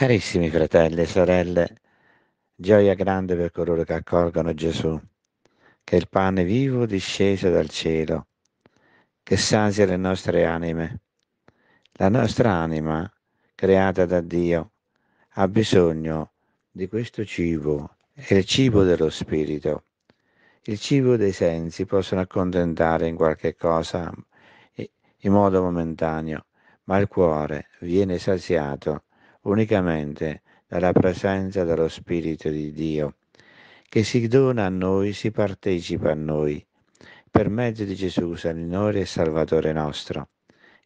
Carissimi fratelli e sorelle, gioia grande per coloro che accolgono Gesù, che è il pane vivo disceso dal cielo, che sazia le nostre anime. La nostra anima, creata da Dio, ha bisogno di questo cibo, è il cibo dello spirito. Il cibo dei sensi possono accontentare in qualche cosa in modo momentaneo, ma il cuore viene saziato unicamente dalla presenza dello Spirito di Dio, che si dona a noi, si partecipa a noi, per mezzo di Gesù, Signore e Salvatore nostro.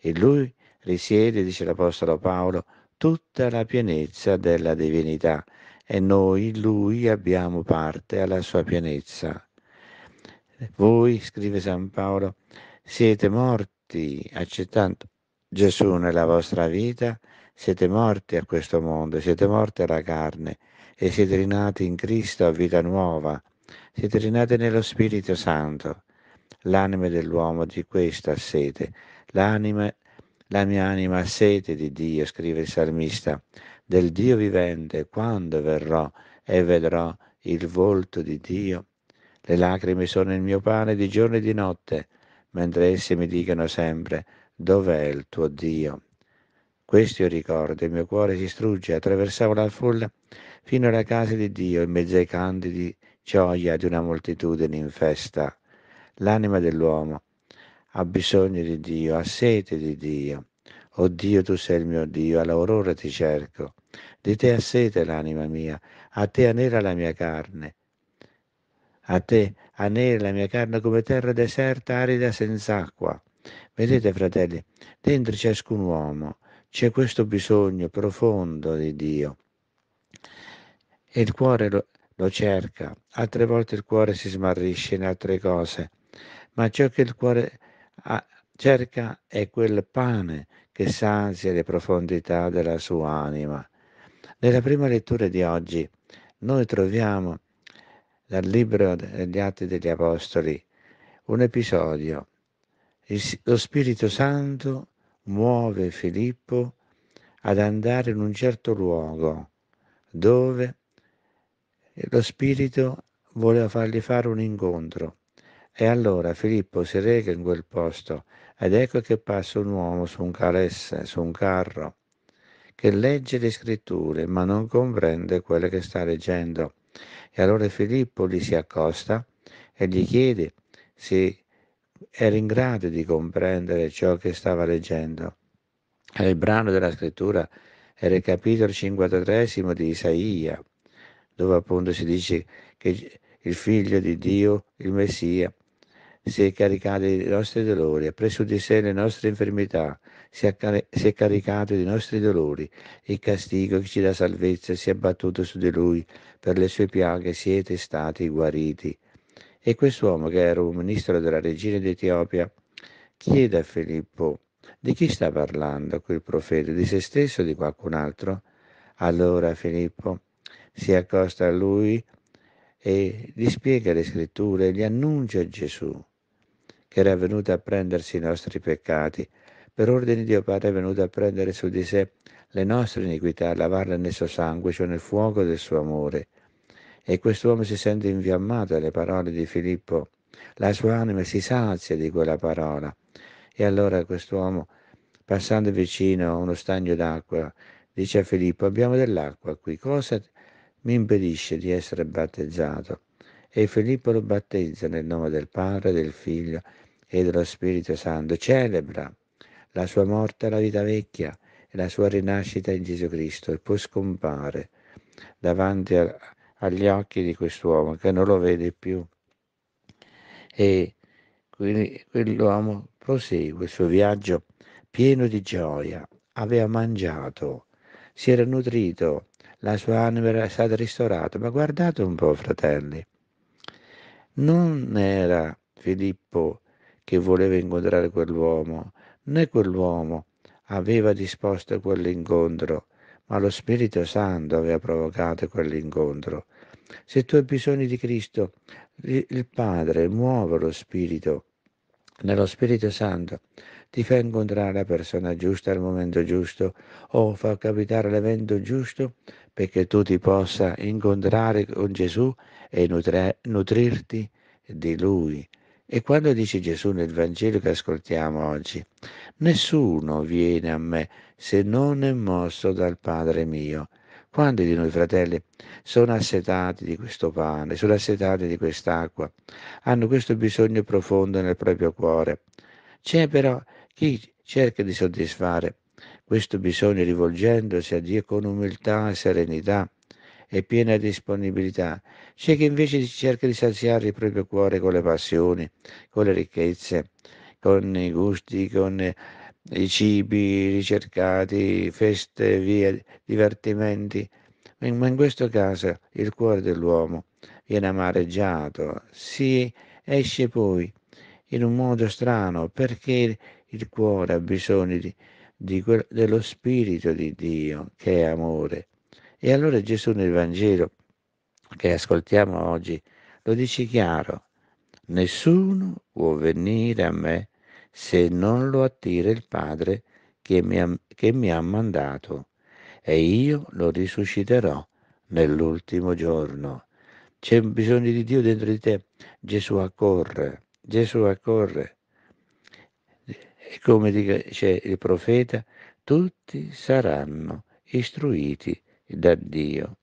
In Lui risiede, dice l'Apostolo Paolo, tutta la pienezza della divinità e noi, Lui, abbiamo parte alla sua pienezza. Voi, scrive San Paolo, siete morti accettando Gesù nella vostra vita siete morti a questo mondo, siete morti alla carne e siete rinati in Cristo a vita nuova. Siete rinati nello Spirito Santo. L'anima dell'uomo di questo ha sete. L'anima, la mia anima ha sete di Dio, scrive il salmista, del Dio vivente, quando verrò e vedrò il volto di Dio. Le lacrime sono il mio pane di giorno e di notte, mentre essi mi dicono sempre, dov'è il tuo Dio? Questo io ricordo, il mio cuore si strugge, attraversavo la folla fino alla casa di Dio, in mezzo ai candidi gioia di una moltitudine in festa. L'anima dell'uomo ha bisogno di Dio, ha sete di Dio. Oh Dio, tu sei il mio Dio, all'aurora ti cerco. Di te ha sete l'anima mia, a te anela la mia carne. A te anela la mia carne come terra deserta, arida senza acqua. Vedete, fratelli, dentro ciascun uomo c'è questo bisogno profondo di Dio e il cuore lo, lo cerca. Altre volte il cuore si smarrisce in altre cose, ma ciò che il cuore ha, cerca è quel pane che sanzia le profondità della sua anima. Nella prima lettura di oggi noi troviamo dal libro degli Atti degli Apostoli un episodio. Il, lo Spirito Santo muove Filippo ad andare in un certo luogo dove lo Spirito voleva fargli fare un incontro. E allora Filippo si reca in quel posto ed ecco che passa un uomo su un calesse, su un carro, che legge le scritture ma non comprende quello che sta leggendo. E allora Filippo gli si accosta e gli chiede se era in grado di comprendere ciò che stava leggendo. Era il brano della scrittura, era il capitolo 53 di Isaia, dove appunto si dice che il figlio di Dio, il Messia, si è caricato dei nostri dolori, ha preso di sé le nostre infermità, si è, car- si è caricato dei nostri dolori. Il castigo che ci dà salvezza si è abbattuto su di lui, per le sue piaghe siete stati guariti. E quest'uomo, che era un ministro della regina d'Etiopia, chiede a Filippo di chi sta parlando quel profeta, di se stesso o di qualcun altro? Allora Filippo si accosta a lui e gli spiega le scritture e gli annuncia Gesù, che era venuto a prendersi i nostri peccati. Per ordine di Dio Padre è venuto a prendere su di sé le nostre iniquità, a lavarle nel suo sangue, cioè nel fuoco del suo amore. E quest'uomo si sente infiammato alle parole di Filippo, la sua anima si sazia di quella parola. E allora quest'uomo, passando vicino a uno stagno d'acqua, dice a Filippo, abbiamo dell'acqua qui, cosa mi impedisce di essere battezzato? E Filippo lo battezza nel nome del Padre, del Figlio e dello Spirito Santo. Celebra la sua morte alla vita vecchia e la sua rinascita in Gesù Cristo e poi scompare davanti a, agli occhi di quest'uomo che non lo vede più. E quindi quell'uomo prosegue il suo viaggio pieno di gioia, aveva mangiato, si era nutrito, la sua anima era stata ristorata. Ma guardate un po', fratelli, non era Filippo che voleva incontrare quell'uomo, né quell'uomo aveva disposto quell'incontro, ma lo Spirito Santo aveva provocato quell'incontro. Se tu hai bisogno di Cristo, il Padre muove lo Spirito, nello Spirito Santo, ti fa incontrare la persona giusta al momento giusto o fa capitare l'evento giusto perché tu ti possa incontrare con Gesù e nutre, nutrirti di Lui. E quando dice Gesù nel Vangelo che ascoltiamo oggi, nessuno viene a me se non è mosso dal Padre mio quanti di noi, fratelli, sono assetati di questo pane, sono assetati di quest'acqua, hanno questo bisogno profondo nel proprio cuore. C'è però chi cerca di soddisfare questo bisogno rivolgendosi a Dio con umiltà, serenità e piena disponibilità. C'è chi invece cerca di saziare il proprio cuore con le passioni, con le ricchezze, con i gusti, con i cibi ricercati, feste, via, divertimenti, ma in questo caso il cuore dell'uomo viene amareggiato, si esce poi in un modo strano perché il cuore ha bisogno di, di que- dello Spirito di Dio che è amore. E allora Gesù nel Vangelo che ascoltiamo oggi lo dice chiaro, nessuno può venire a me se non lo attira il Padre che mi ha, che mi ha mandato, e io lo risusciterò nell'ultimo giorno. C'è bisogno di Dio dentro di te. Gesù accorre, Gesù accorre. E come dice il profeta, tutti saranno istruiti da Dio.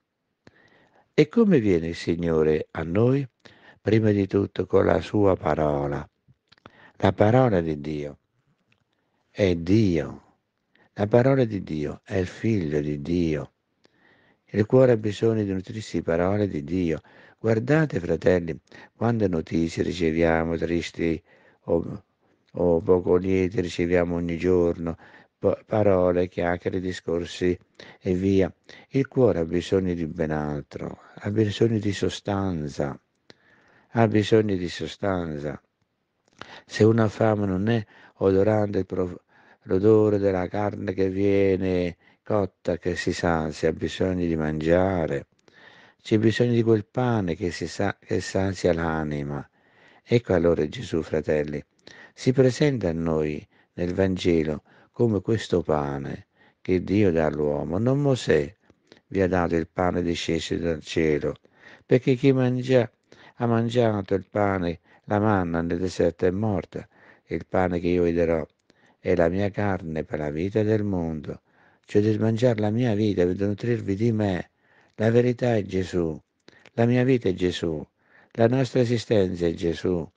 E come viene il Signore a noi? Prima di tutto con la sua parola. La parola di Dio è Dio. La parola di Dio è il figlio di Dio. Il cuore ha bisogno di nutrirsi parole di Dio. Guardate, fratelli, quante notizie riceviamo tristi o, o poco lieti, riceviamo ogni giorno, parole, chiacchiere, discorsi e via. Il cuore ha bisogno di ben altro, ha bisogno di sostanza, ha bisogno di sostanza. Se una fame non è odorante l'odore della carne che viene cotta, che si sanzia, ha bisogno di mangiare, c'è bisogno di quel pane che, si sa, che sanzia l'anima. Ecco allora Gesù, fratelli, si presenta a noi nel Vangelo come questo pane che Dio dà all'uomo. Non Mosè vi ha dato il pane disceso dal cielo, perché chi mangia ha mangiato il pane, la manna nel deserto è morta, il pane che io vi darò è la mia carne per la vita del mondo, cioè di mangiare la mia vita per nutrirvi di me. La verità è Gesù, la mia vita è Gesù, la nostra esistenza è Gesù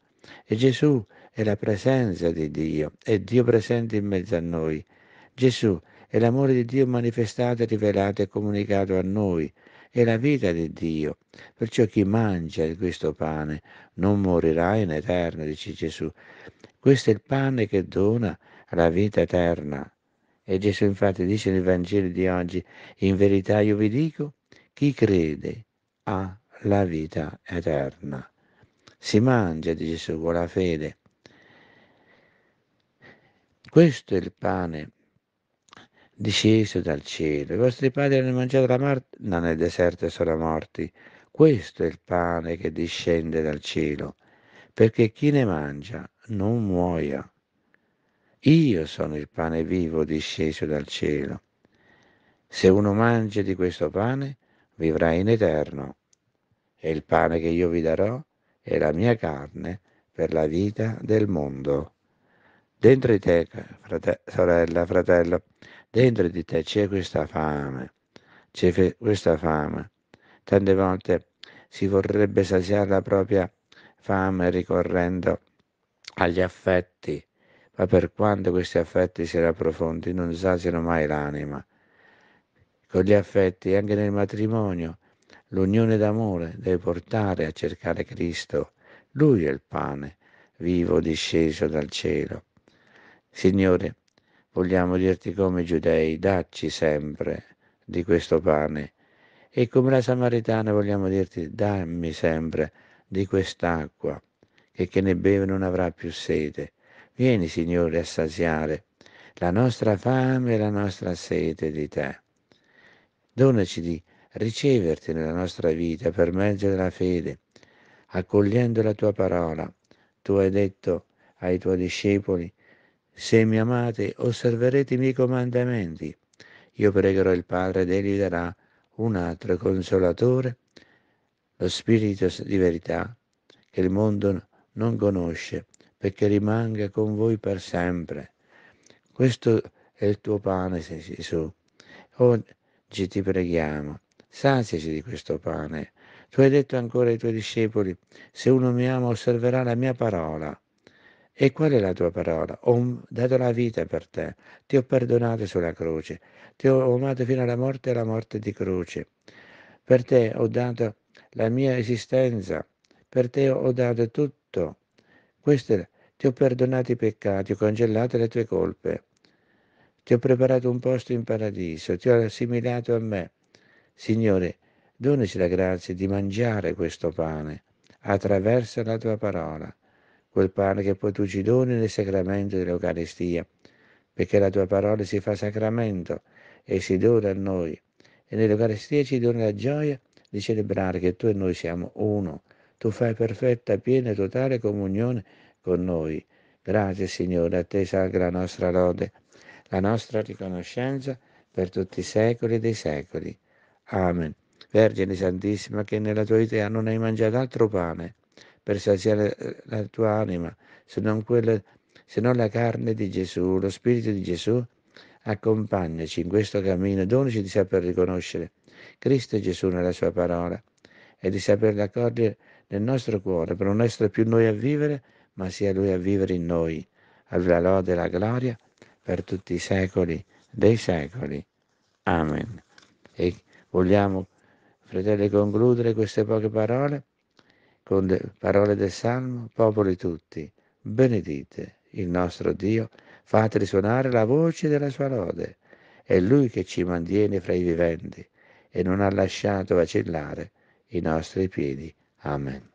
e Gesù è la presenza di Dio, è Dio presente in mezzo a noi. Gesù è l'amore di Dio manifestato, rivelato e comunicato a noi è la vita di Dio. Perciò chi mangia di questo pane non morirà in eterno, dice Gesù. Questo è il pane che dona la vita eterna. E Gesù infatti dice nel Vangelo di oggi, in verità io vi dico, chi crede ha la vita eterna. Si mangia di Gesù con la fede. Questo è il pane disceso dal cielo. I vostri padri hanno mangiato la manna nel deserto e sono morti. Questo è il pane che discende dal cielo, perché chi ne mangia non muoia. Io sono il pane vivo disceso dal cielo. Se uno mangia di questo pane, vivrà in eterno. E il pane che io vi darò è la mia carne per la vita del mondo. Dentro di te, frate- sorella, fratello, Dentro di te c'è questa fame, c'è questa fame. Tante volte si vorrebbe saziare la propria fame ricorrendo agli affetti, ma per quanto questi affetti siano profondi non saziano mai l'anima. Con gli affetti, anche nel matrimonio, l'unione d'amore deve portare a cercare Cristo. Lui è il pane vivo disceso dal cielo. Signore, Vogliamo dirti come i giudei, dacci sempre di questo pane. E come la samaritana vogliamo dirti, dammi sempre di quest'acqua, che chi ne beve non avrà più sete. Vieni, Signore, a saziare la nostra fame e la nostra sete di te. Donaci di riceverti nella nostra vita per mezzo della fede, accogliendo la tua parola. Tu hai detto ai tuoi discepoli, se mi amate, osserverete i miei comandamenti. Io pregherò il Padre ed egli darà un altro consolatore, lo Spirito di verità, che il mondo non conosce, perché rimanga con voi per sempre. Questo è il tuo pane, Gesù. Oggi ti preghiamo, saziaci di questo pane. Tu hai detto ancora ai tuoi discepoli, se uno mi ama osserverà la mia parola e qual è la tua parola? Ho dato la vita per te, ti ho perdonato sulla croce, ti ho amato fino alla morte e alla morte di croce. Per te ho dato la mia esistenza, per te ho dato tutto. Queste, ti ho perdonato i peccati, ho congelato le tue colpe, ti ho preparato un posto in paradiso, ti ho assimilato a me. Signore, donaci la grazia di mangiare questo pane attraverso la tua parola quel pane che poi tu ci doni nel sacramento dell'Eucaristia, perché la tua parola si fa sacramento e si dona a noi. E nell'Eucaristia ci dona la gioia di celebrare che tu e noi siamo uno. Tu fai perfetta, piena e totale comunione con noi. Grazie Signore, a te salga la nostra lode, la nostra riconoscenza per tutti i secoli dei secoli. Amen. Vergine Santissima, che nella tua vita non hai mangiato altro pane per saziare eh, la tua anima, se non, quella, se non la carne di Gesù, lo Spirito di Gesù, accompagnaci in questo cammino, donaci di saper riconoscere Cristo e Gesù nella sua parola e di saperla accogliere nel nostro cuore, per non essere più noi a vivere, ma sia Lui a vivere in noi, alla lode e alla gloria per tutti i secoli dei secoli. Amen. E vogliamo, fratelli, concludere queste poche parole con le parole del Salmo, popoli tutti, benedite il nostro Dio, fate risuonare la voce della sua lode. È Lui che ci mantiene fra i viventi e non ha lasciato vacillare i nostri piedi. Amen.